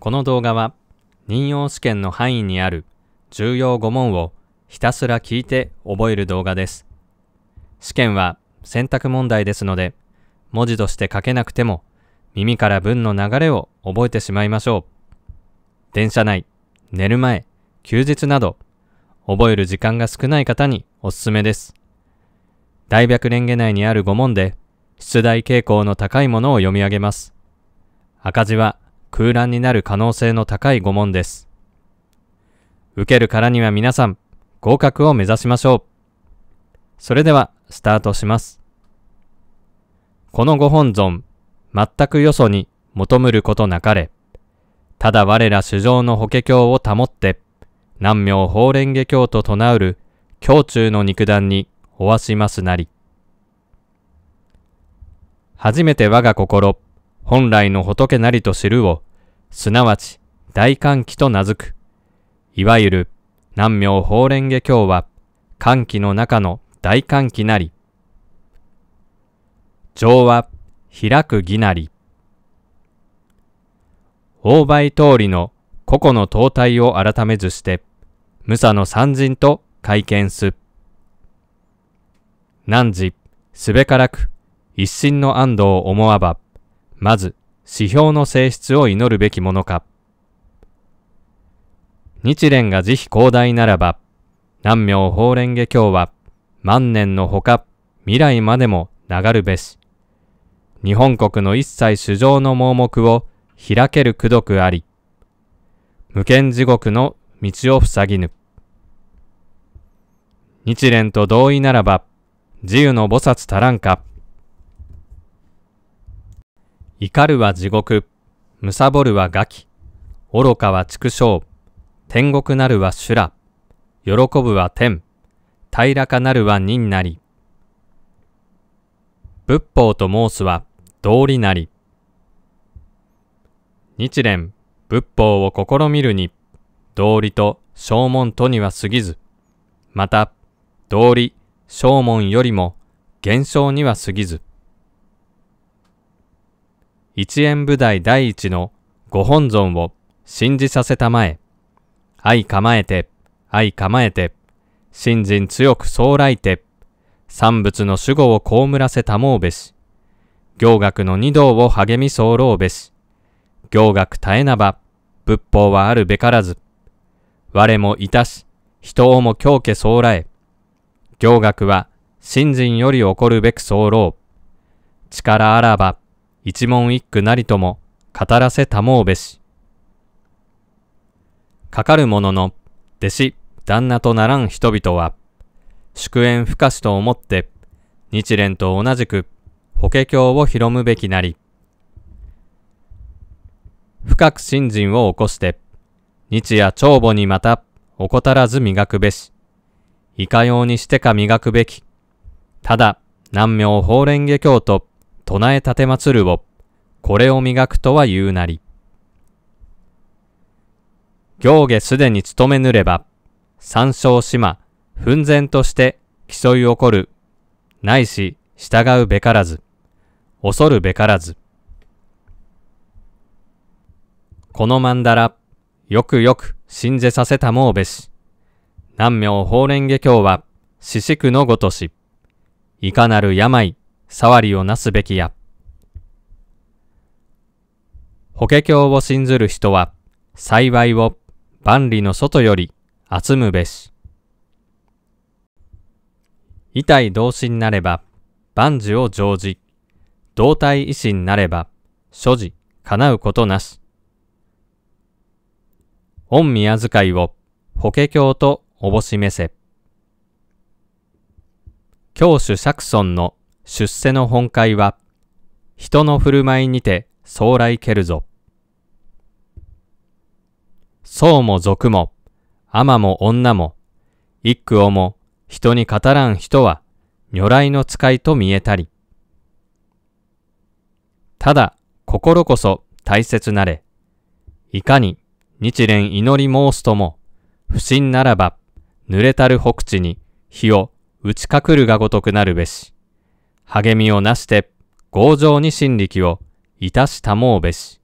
この動画は任用試験の範囲にある重要5問をひたすら聞いて覚える動画です。試験は選択問題ですので文字として書けなくても耳から文の流れを覚えてしまいましょう。電車内、寝る前、休日など覚える時間が少ない方におすすめです。大白蓮華内にある5問で出題傾向の高いものを読み上げます。赤字は空欄になる可能性の高い5問です。受けるからには皆さん、合格を目指しましょう。それでは、スタートします。この御本尊、全くよそに求むることなかれ。ただ我ら主上の法華経を保って、南明法蓮華経と唱うる、胸中の肉弾におわしますなり。初めて我が心、本来の仏なりと知るを、すなわち大歓喜と名付く。いわゆる南明法蓮華経は、歓喜の中の大歓喜なり。情は開く儀なり。大梅通りの個々の東体を改めずして、無差の三人と会見す。何時、すべからく、一心の安堵を思わば、まず、指標の性質を祈るべきものか。日蓮が慈悲広大ならば、南明法蓮華経は、万年のほか、未来までも流るべし。日本国の一切主情の盲目を開ける功徳あり。無権地獄の道を塞ぎぬ。日蓮と同意ならば、自由の菩薩足らんか。怒るは地獄、むさぼるは餓鬼、愚かは畜生、天国なるは修羅、喜ぶは天、平らかなるは忍なり。仏法と申すは道理なり。日蓮、仏法を試みるに、道理と正門とには過ぎず、また、道理、正門よりも、現象には過ぎず、一円部台第一のご本尊を信じさせたまえ。愛構えて、愛構えて、信心強く総来て、産物の守護を被らせたもうべし。行学の二道を励み候べし。行学絶えなば、仏法はあるべからず。我もいたし、人をも狂家総来。行学は、信心より起こるべく候。力あらば、一問一句なりとも語らせたもうべし。かかる者の弟子、旦那とならん人々は、祝宴不可しと思って、日蓮と同じく法華経を広むべきなり。深く信心を起こして、日夜長母にまた怠らず磨くべし。いかようにしてか磨くべき。ただ、南明法蓮華経と唱え奉るを、これを磨くとは言うなり。行下すでに務めぬれば、参照島、奮然として競い起こる、ないし従うべからず、恐るべからず。この曼荼羅、よくよく信じさせたもうべし、南明法蓮華経は、四宿のごとし、いかなる病、触りをなすべきや。法華経を信ずる人は、幸いを万里の外より集むべし。い動同心なれば、万事を常時。動体維新なれば、所持、叶うことなし。御宮遣いを、法華経とおぼしめせ。教主釈尊の出世の本会は、人の振る舞いにて将来蹴るぞ。僧も俗も、天も女も、一句をも人に語らん人は、如来の使いと見えたり。ただ、心こそ大切なれ。いかに日蓮祈り申すとも、不信ならば、濡れたる北地に火を打ちかくるがごとくなるべし。励みをなして、強情に真力を、いたしたもうべし。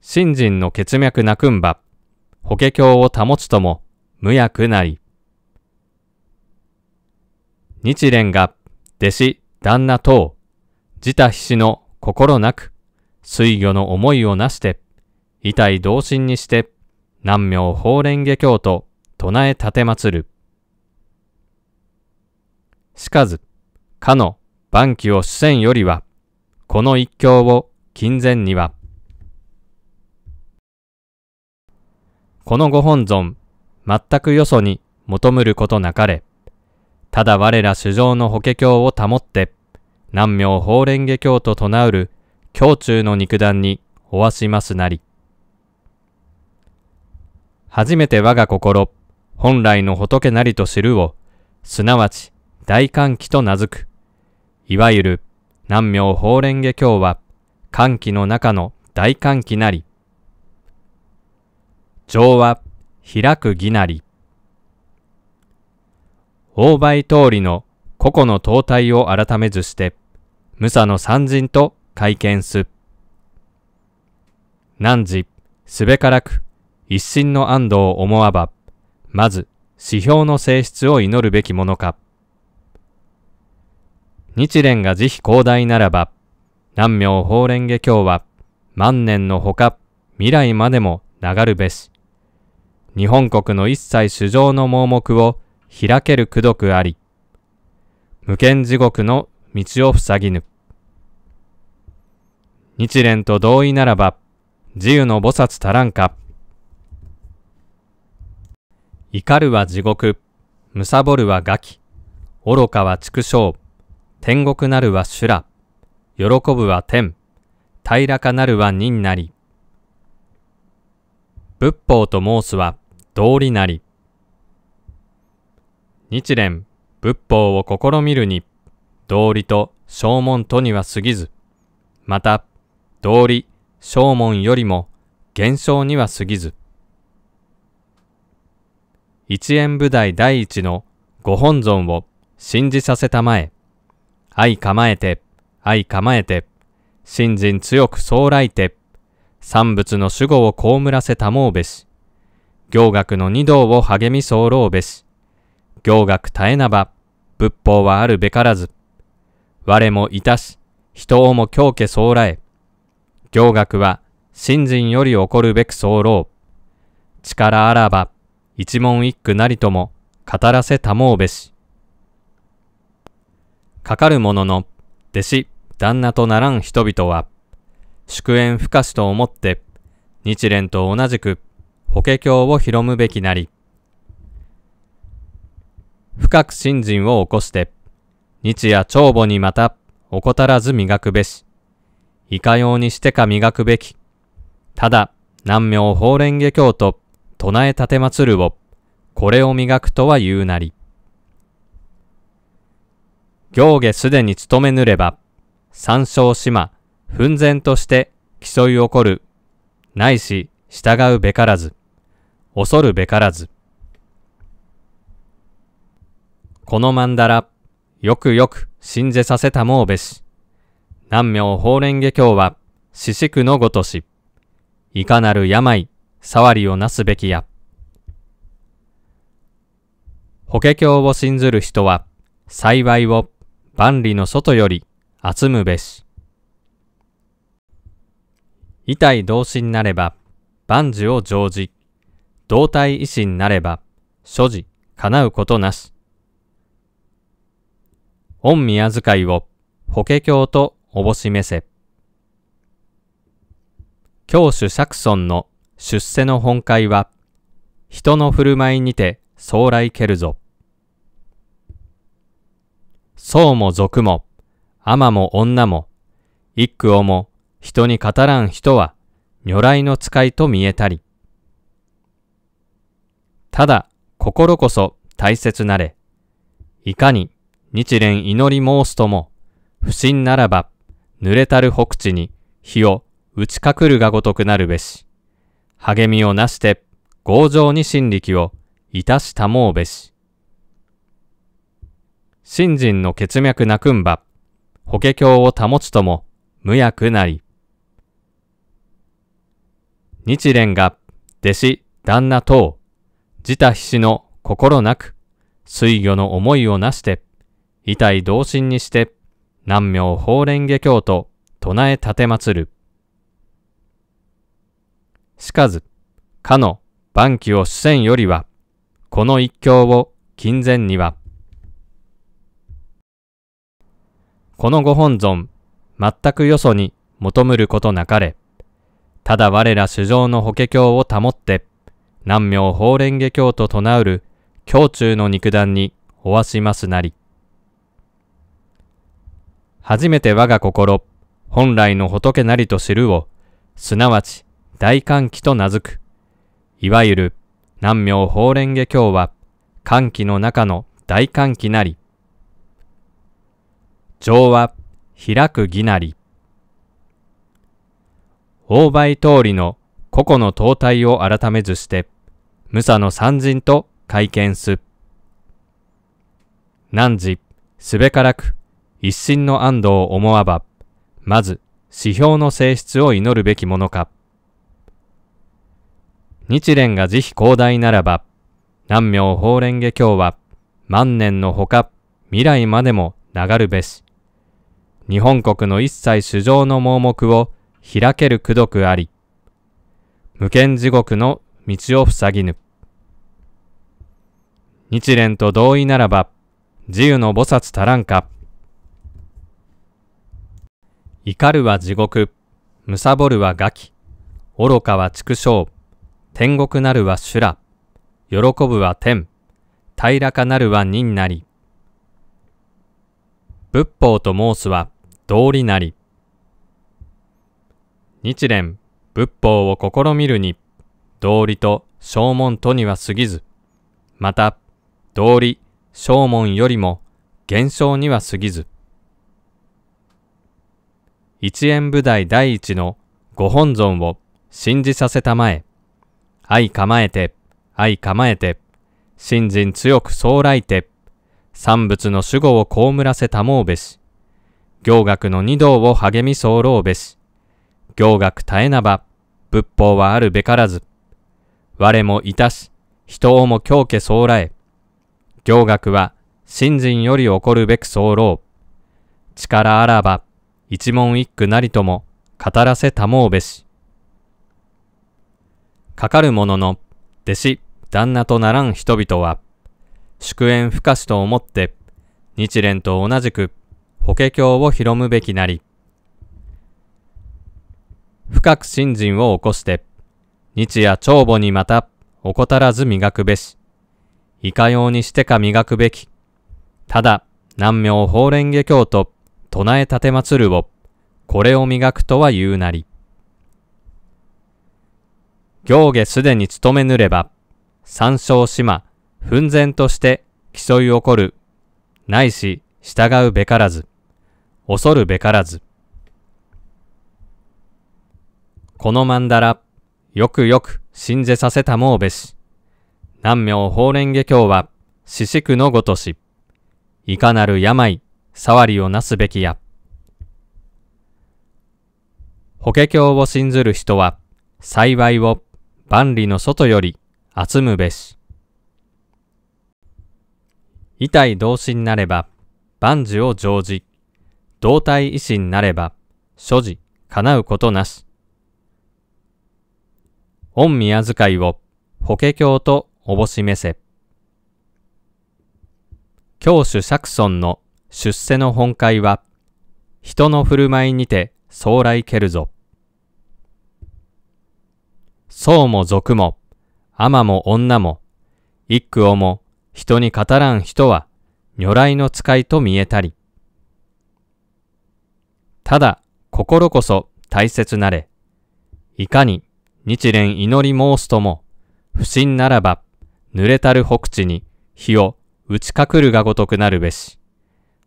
信心の血脈なくんば、法華経を保つとも、無役なり。日蓮が、弟子、旦那等、自他必死の心なく、水魚の思いをなして、遺体同心にして、南明法蓮華経と唱え立てまつる。しかず、かの晩期を主戦よりは、この一興を金前には、このご本尊、全くよそに求むることなかれ、ただ我ら主上の法華経を保って、南明法蓮華経と唱うる、胸中の肉弾におわしますなり。初めて我が心、本来の仏なりと知るを、すなわち大寒気と名付く。いわゆる南明法蓮華経は歓喜の中の大寒気なり。情は開く義なり。大梅通りの個々の東体を改めずして、無差の三人と会見す。何時、すべからく、一心の安堵を思わば、まず、指標の性質を祈るべきものか。日蓮が慈悲広大ならば、南明法蓮華経は、万年のほか、未来までも流るべし。日本国の一切主張の盲目を開ける功徳あり、無権地獄の道を塞ぎぬ。日蓮と同意ならば、自由の菩薩足らんか。怒るは地獄、むさぼるは餓鬼、愚かは畜生。天国なるは修羅、喜ぶは天、平らかなるは人なり。仏法と申すは道理なり。日蓮、仏法を試みるに、道理と正門とには過ぎず、また、道理、正門よりも現象には過ぎず。一円舞台第一のご本尊を信じさせたまえ。相構えて、相構えて、信心強く総来て、産物の守護を被らせたもうべし、行学の二道を励み候べし、行学絶えなば、仏法はあるべからず、我もいたし、人をも狂家総来、行学は信心より起こるべく候、力あらば、一問一句なりとも、語らせたもうべし。かかるものの、弟子、旦那とならん人々は、祝宴不可しと思って、日蓮と同じく、法華経を広むべきなり、深く信心を起こして、日夜長母にまた、怠らず磨くべし、いかようにしてか磨くべき、ただ、南明法蓮華経と唱え立てまつるを、これを磨くとは言うなり。行下すでに勤めぬれば、参照島、奮然として競い起こる。ないし、従うべからず。恐るべからず。この曼荼羅、よくよく信じさせたもうべし。南明法蓮華経は、四宿のごとし。いかなる病、触りをなすべきや。法華経を信ずる人は、幸いを万里の外より、集むべし。遺体同心なれば、万事を常時。動体維新なれば、所持、叶うことなし。御宮遣いを、法華経とおぼしめせ。教主釈尊の出世の本会は、人の振る舞いにて、将来蹴るぞ。僧も俗も、天も女も、一句をも人に語らん人は、如来の使いと見えたり。ただ、心こそ大切なれ。いかに日蓮祈り申すとも、不信ならば、濡れたる北地に火を打ちかくるがごとくなるべし。励みをなして、強情に心力をいたしたもうべし。信心の血脈なくんば、法華経を保つとも、無役なり。日蓮が、弟子、旦那等、自他必死の心なく、水魚の思いをなして、遺体同心にして、南明法蓮華経と唱え立て祭る。しかず、かの万機を主戦よりは、この一教を金前には、このご本尊、全くよそに求むることなかれ。ただ我ら主上の法華経を保って、南明法蓮華経と唱うる、胸中の肉弾におわしますなり。初めて我が心、本来の仏なりと知るを、すなわち大歓喜と名付く。いわゆる南明法蓮華経は、歓喜の中の大歓喜なり、情は開くぎなり。大梅通りの個々の灯体を改めずして、武蔵の三人と会見す。汝、すべからく、一心の安堵を思わば、まず、指標の性質を祈るべきものか。日蓮が慈悲広大ならば、南明法蓮華経は、万年のほか、未来までも流るべし。日本国の一切主張の盲目を開ける功徳あり、無権地獄の道を塞ぎぬ。日蓮と同意ならば、自由の菩薩足らんか。怒るは地獄、貪るは餓鬼、愚かは畜生、天国なるは修羅、喜ぶは天、平らかなるは忍なり。仏法と申すは、道理なり。日蓮、仏法を試みるに、道理と正門とには過ぎず、また、道理、正門よりも、現象には過ぎず。一円部台第一のご本尊を信じさせたまえ、愛構えて、愛構えて、信心強く総来て、三仏の守護を被らせたもうべし。行学の二道を励み候べし。行学絶えなば、仏法はあるべからず。我もいたし、人をも狂家候来。行学は、信心より起こるべく候。力あらば、一問一句なりとも、語らせたもうべし。かかる者の、弟子、旦那とならん人々は、祝宴不可しと思って、日蓮と同じく、法華経を広むべきなり。深く信心を起こして、日夜長母にまた、怠らず磨くべし。いかようにしてか磨くべき。ただ、南明法蓮華経と、唱え立てまつるを、これを磨くとは言うなり。行下すでに勤めぬれば、参照島、奮然として競い起こる、ないし従うべからず。恐るべからず。この曼荼羅、よくよく信ぜさせたもうべし。南明法蓮華経は、四四苦のごとし。いかなる病、触りをなすべきや。法華経を信ずる人は、幸いを万里の外より集むべし。い動同心なれば、万事を常時、動体維心なれば、所持、叶うことなし。御宮遣いを、法華経とおぼしめせ。教主釈尊の出世の本会は、人の振る舞いにて将来蹴るぞ。僧も俗も、天も女も、一句をも人に語らん人は、如来の使いと見えたり。ただ心こそ大切なれ。いかに日蓮祈り申すとも、不信ならば、濡れたる北地に火を打ちかくるがごとくなるべし。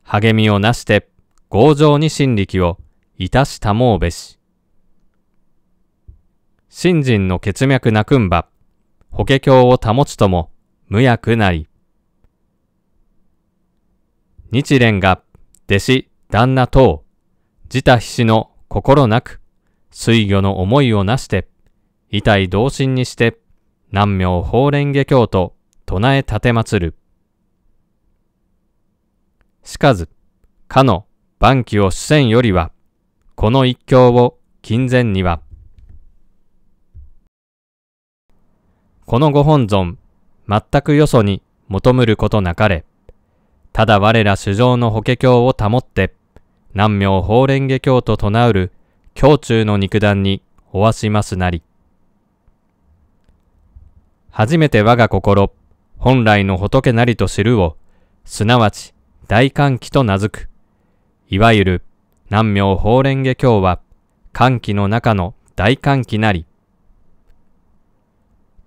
励みをなして、強情に心力をいたしたもうべし。信心の血脈なくんば、法華経を保つとも、無役なり。日蓮が、弟子、旦那等、自他必死の心なく、水魚の思いをなして、遺体同心にして、南明法蓮華経と唱え立てまる。しかず、かの晩期を主戦よりは、この一教を近前には、このご本尊、全くよそに求むることなかれ、ただ我ら主上の法華経を保って、南明法蓮華経と唱うる、胸中の肉弾におわしますなり。初めて我が心、本来の仏なりと知るを、すなわち大歓喜と名付く。いわゆる南明法蓮華経は、歓喜の中の大歓喜なり。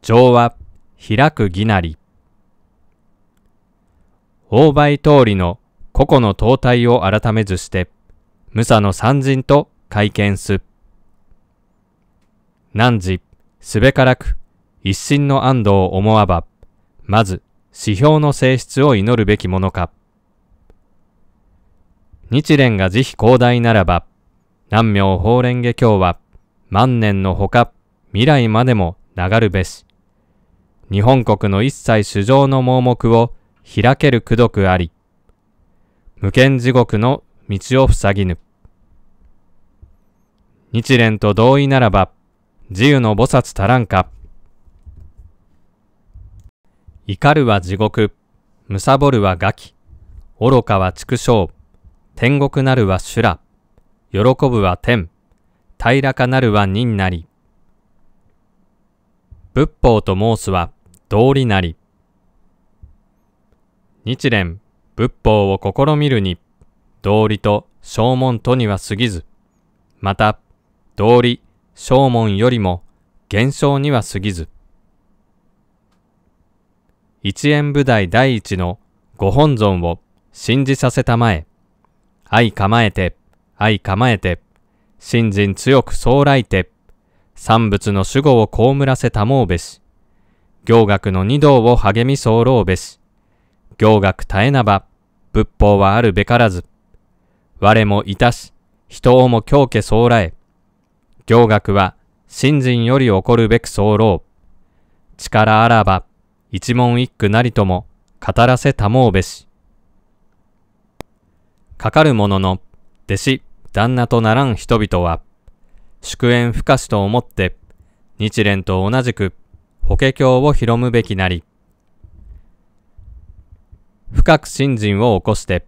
情は開く義なり。大倍通りの個々の東体を改めずして、無佐の三人と会見す。汝、すべからく、一心の安堵を思わば、まず、指標の性質を祈るべきものか。日蓮が慈悲広大ならば、南明法蓮華経は、万年のほか、未来までも流るべし。日本国の一切主張の盲目を開ける功徳あり。無権地獄の道を塞ぎぬ。日蓮と同意ならば、自由の菩薩足らんか。怒るは地獄、むさぼるは餓鬼、愚かは畜生、天国なるは修羅、喜ぶは天、平らかなるは忍なり。仏法と申すは道理なり。日蓮、仏法を試みるに、道理と正門とには過ぎず、また、道理、正門よりも減少には過ぎず、一円部台第一のご本尊を信じさせたまえ、愛構えて、愛構えて、信心強く総来て、産物の守護を被らせたもうべし、行学の二道を励み候べし、行学絶えなば、仏法はあるべからず、我もいたし、人をも強家総来、行学は新人より起こるべく候力あらば、一問一句なりとも、語らせたもうべし。かかる者の、弟子、旦那とならん人々は、祝宴不可しと思って、日蓮と同じく、法華経を広むべきなり。深く信心を起こして、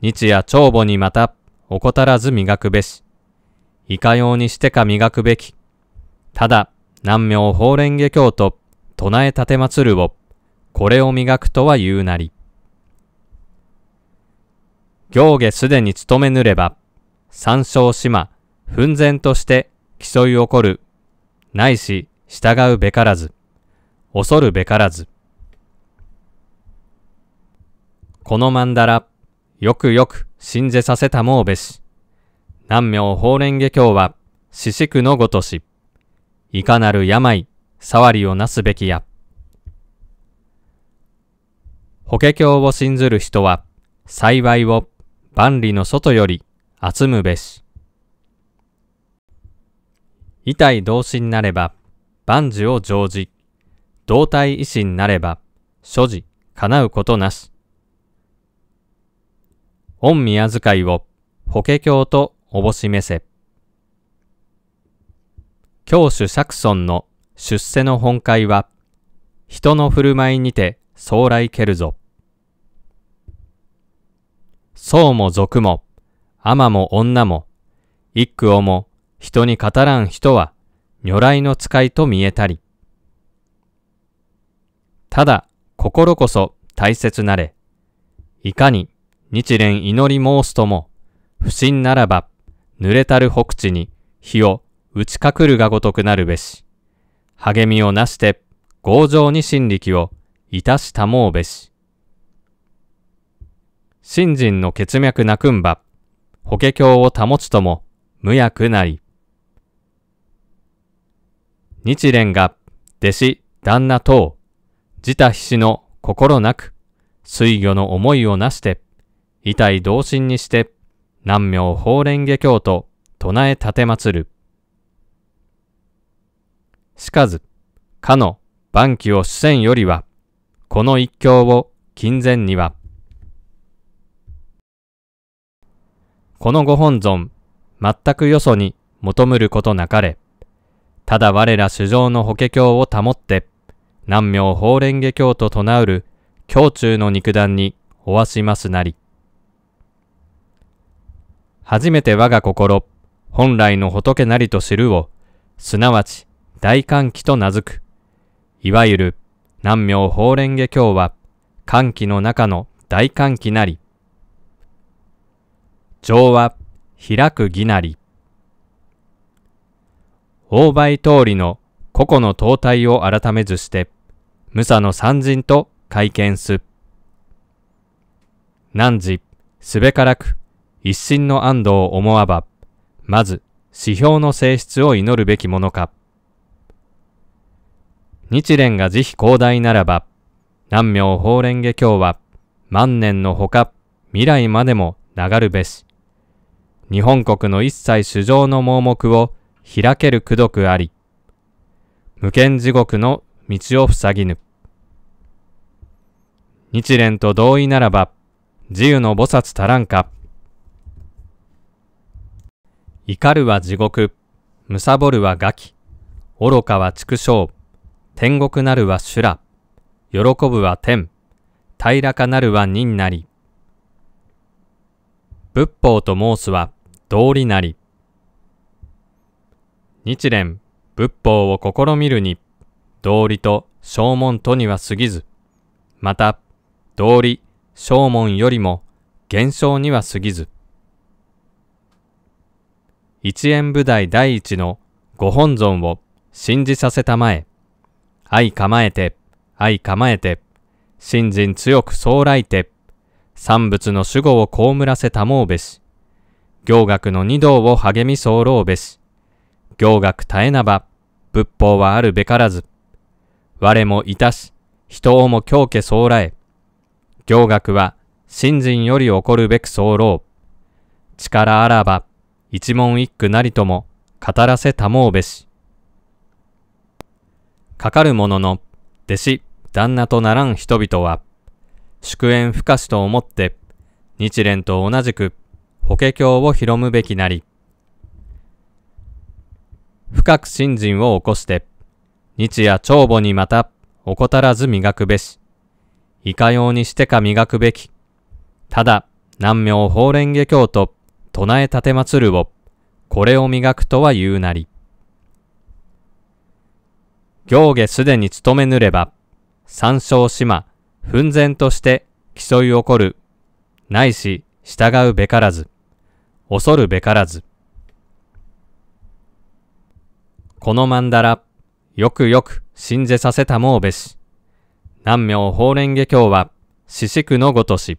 日夜帳簿にまた、怠らず磨くべし。いかようにしてか磨くべき。ただ、南明法蓮華経と唱え立まつるを、これを磨くとは言うなり。行下すでに勤めぬれば、参照島、奮然として競い起こる、ないし従うべからず、恐るべからず。この曼荼羅、よくよく信じさせたもうべし。南明法蓮華経は、四宿のごとし、いかなる病、触りをなすべきや。法華経を信ずる人は、幸いを万里の外より集むべし。遺体同心なれば、万事を常時、同体維新なれば、所持、叶うことなし。御宮遣いを、法華経とおぼしめせ。教主釈尊の出世の本会は、人の振る舞いにて将来蹴るぞ。僧も俗も、尼も女も、一句をも人に語らん人は、如来の使いと見えたり。ただ、心こそ大切なれ。いかに日蓮祈り申すとも、不信ならば、濡れたる北地に火を打ちかくるがごとくなるべし。励みをなして、強情に心力をいたしたもうべし。信心の血脈なくんば、法華経を保つとも無役なり。日蓮が弟子、旦那等、自他必死の心なく、水魚の思いをなして、痛い同心にして、南明法蓮華経と唱え立て祭る。しかず、かの晩期を主戦よりは、この一教を金前には、このご本尊、全くよそに求むることなかれ、ただ我ら主上の法華経を保って、南明法蓮華経と唱うる、胸中の肉弾におわしますなり。初めて我が心、本来の仏なりと知るを、すなわち大歓喜と名付く。いわゆる、南明法蓮華経は、歓喜の中の大歓喜なり。情は、開く義なり。大梅通りの個々の灯体を改めずして、無差の三人と会見す。何時、すべからく、一心の安堵を思わば、まず指標の性質を祈るべきものか。日蓮が慈悲広大ならば、南明法蓮華経は万年のほか未来までも流るべし。日本国の一切主上の盲目を開ける功徳あり。無権地獄の道を塞ぎぬ。日蓮と同意ならば、自由の菩薩足らんか。怒るは地獄、貪るは餓鬼、愚かは畜生、天国なるは修羅、喜ぶは天、平らかなるは忍なり。仏法と申すは道理なり。日蓮、仏法を試みるに、道理と正門とには過ぎず、また、道理、正門よりも、現象には過ぎず、一円部台第一のご本尊を信じさせたまえ。愛構えて、愛構えて、信心強く総来て、産物の守護をこむらせたもうべし。行学の二道を励み候ろうべし。行学絶えなば、仏法はあるべからず。我もいたし、人をも狂家総来。行学は、信心より起こるべく候ろう。力あらば、一問一句なりとも語らせたもうべし。かかる者の弟子、旦那とならん人々は、祝宴不可しと思って、日蓮と同じく、法華経を広むべきなり。深く信心を起こして、日夜長母にまた、怠らず磨くべし。いかようにしてか磨くべき。ただ、南明法蓮華経と、唱えてつるを、これを磨くとは言うなり。行下すでに勤めぬれば、参照島、奮然として競い起こる、ないし従うべからず、恐るべからず。この曼荼羅、よくよく信ぜさせたもうべし。南明法蓮華経は、四宿のごとし。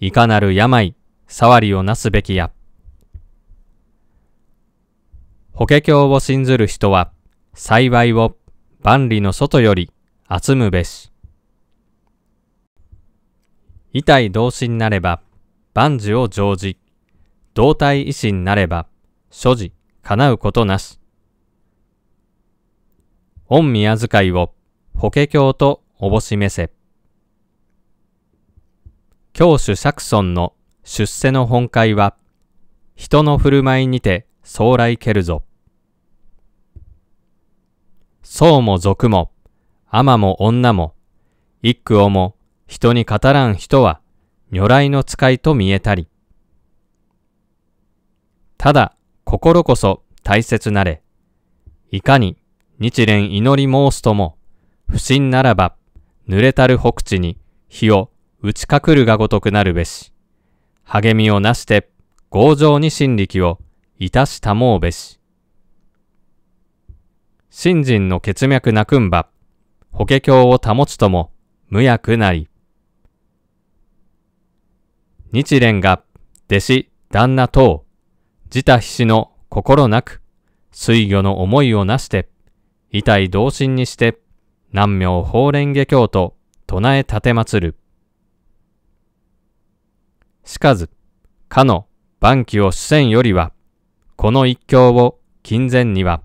いかなる病、触りをなすべきや。法華経を信ずる人は、幸いを万里の外より集むべし。い動同心なれば、万事を常時。動体維新なれば、所持、叶うことなし。御宮遣いを、法華経とおぼしめせ。教主釈尊の出世の本会は、人の振る舞いにて将来蹴るぞ。僧も俗も、天も女も、一句をも人に語らん人は、如来の使いと見えたり。ただ、心こそ大切なれ。いかに日蓮祈り申すとも、不信ならば、濡れたる北地に火を打ちかくるがごとくなるべし。励みをなして、強情に真力を、いたしたもうべし。信心の血脈なくんば、法華経を保つとも、無役なり。日蓮が、弟子、旦那等、自他必死の心なく、水魚の思いをなして、遺体同心にして、南明法蓮華経と唱え立てまつる。しかず、かの万機を主戦よりは、この一興を金前には、